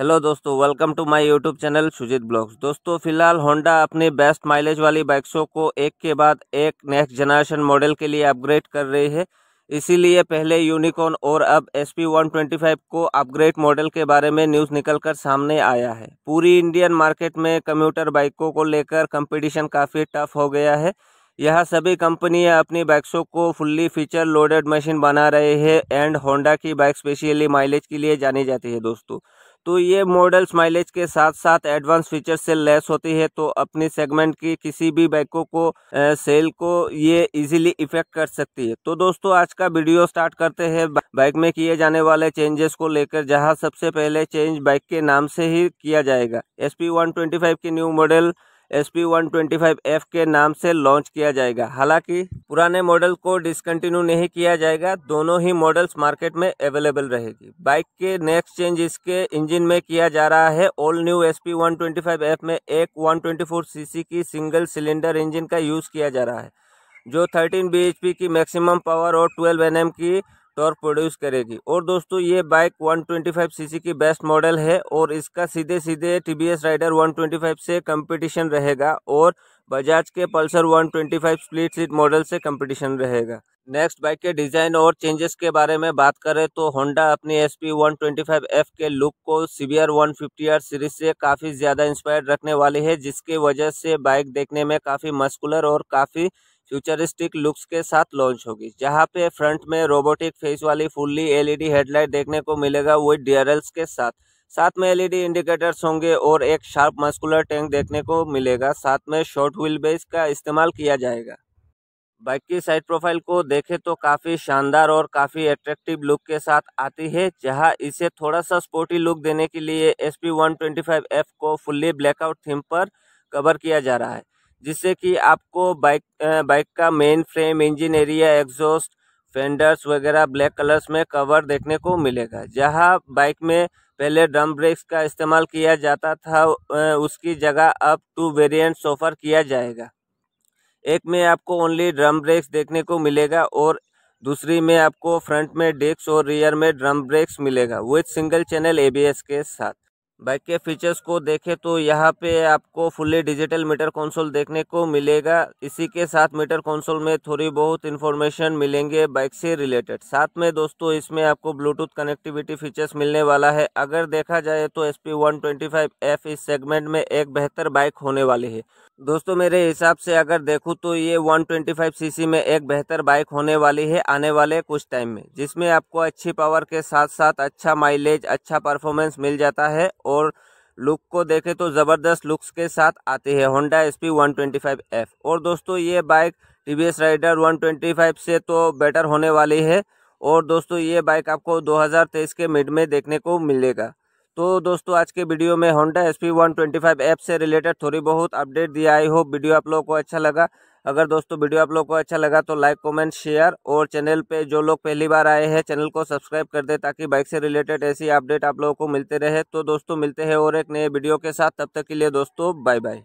hello दोस्तों welcome to my YouTube channel Sujeet blogs दोस्तों फिलहाल होंडा अपनी बेस्ट माइलेज वाली बाइक्सों को एक के बाद एक नेक्स्ट जनरेशन मॉडल के लिए अपग्रेड कर रही है इसीलिए पहले यूनिकॉर्न और अब S P one twenty five को अपग्रेड मॉडल के बारे में न्यूज़ निकलकर सामने आया है पूरी इंडियन मार्केट में कम्यूटर बाइकों को लेकर कंपटीशन काफ़ी टफ हो गया है यह सभी कंपनियां अपनी बाइक्सों को फुल्ली फीचर लोडेड मशीन बना रहे हैं एंड होंडा की बाइक स्पेशली माइलेज के लिए जानी जाती है दोस्तों तो ये मॉडल्स माइलेज के साथ साथ एडवांस फीचर से लेस होती है तो अपनी सेगमेंट की किसी भी बाइकों को सेल को ये इजीली इफेक्ट कर सकती है तो दोस्तों आज का वीडियो स्टार्ट करते हैं बाइक में किए जाने वाले चेंजेस को लेकर जहां सबसे पहले चेंज बाइक के नाम से ही किया जाएगा एस पी के new model S P one twenty five F के नाम से लॉन्च किया जाएगा हालांकि पुराने मॉडल को डिसकंटिन्यू नहीं किया जाएगा दोनों ही मॉडल्स मार्केट में अवेलेबल रहेगी बाइक के नेक्स्ट चेंज इसके इंजन में किया जा रहा है all new S P one twenty five F में एक one twenty four C C की सिंगल सिलेंडर इंजन का यूज़ किया जा रहा है जो थर्टीन बी एच पी की मैक्सिमम पावर और ट्वेल्व एन एम की टॉर्क प्रोड्यूस करेगी और दोस्तों ये बाइक 125 सीसी की बेस्ट मॉडल है और इसका सीधे सीधे टीबीएस राइडर 125 से कंपटीशन रहेगा और बजाज के पल्सर 125 स्प्लिट सीट मॉडल से कंपटीशन रहेगा नेक्स्ट बाइक के डिज़ाइन और चेंजेस के बारे में बात करें तो होंडा अपनी एस पी के लुक को सीवियर वन सीरीज से काफ़ी ज़्यादा इंस्पायर्ड रखने वाली है जिसकी वजह से बाइक देखने में काफ़ी मस्कुलर और काफ़ी फ्यूचरिस्टिक लुक्स के साथ लॉन्च होगी जहां पे फ्रंट में रोबोटिक फेस वाली फुल्ली एलईडी हेडलाइट देखने को मिलेगा वो डीआरएल्स के साथ साथ में एलईडी इंडिकेटर्स होंगे और एक शार्प मस्कुलर टैंक देखने को मिलेगा साथ में शॉर्ट व्हील बेस का इस्तेमाल किया जाएगा बाइक की साइड प्रोफाइल को देखें तो काफ़ी शानदार और काफ़ी अट्रैक्टिव लुक के साथ आती है जहां इसे थोड़ा सा स्पोर्टी लुक देने के लिए S P one twenty five F को फुल्ली ब्लैकआउट थीम पर कवर किया जा रहा है जिससे कि आपको बाइक बाइक का main frame engine area exhaust fenders वगैरह ब्लैक कलर्स में कवर देखने को मिलेगा जहां बाइक में पहले ड्रम ब्रेक्स का इस्तेमाल किया जाता था उसकी जगह अब टू वेरिएंट ऑफर किया जाएगा एक में आपको ओनली ड्रम ब्रेक्स देखने को मिलेगा और दूसरी में आपको फ्रंट में डेस्क और रियर में ड्रम ब्रेक्स मिलेगा विथ सिंगल चैनल ए के साथ बाइक के फीचर्स को देखें तो यहाँ पे आपको फुल्ली डिजिटल मीटर कंसोल देखने को मिलेगा इसी के साथ मीटर कंसोल में थोड़ी बहुत इन्फॉर्मेशन मिलेंगे बाइक से रिलेटेड साथ में दोस्तों इसमें आपको ब्लूटूथ कनेक्टिविटी फीचर्स मिलने वाला है अगर देखा जाए तो S P one twenty five F इस सेगमेंट में एक बेहतर बाइक होने वाली है दोस्तों मेरे हिसाब से अगर देखूँ तो ये one twenty five C C में एक बेहतर बाइक होने वाली है आने वाले कुछ टाइम में जिसमें आपको अच्छी पावर के साथ साथ अच्छा माइलेज अच्छा परफॉर्मेंस मिल जाता है और लुक को देखें तो ज़बरदस्त लुक्स के साथ आती है Honda S P one twenty five F और दोस्तों ये bike T V S Raider one twenty five से तो बेटर होने वाली है और दोस्तों ये बाइक आपको दो हज़ार तेईस के मिड में देखने को मिलेगा तो दोस्तों आज के वीडियो में Honda S P one twenty five F से रिलेटेड थोड़ी बहुत अपडेट दिया आई हो वीडियो आप लोगों को अच्छा लगा अगर दोस्तों वीडियो आप लोग को अच्छा लगा तो लाइक कमेंट शेयर और चैनल पे जो लोग पहली बार आए हैं चैनल को सब्सक्राइब कर दे ताकि बाइक से रिलेटेड ऐसी अपडेट आप लोगों को मिलते रहे तो दोस्तों मिलते हैं और एक नए वीडियो के साथ तब तक के लिए दोस्तों बाय बाय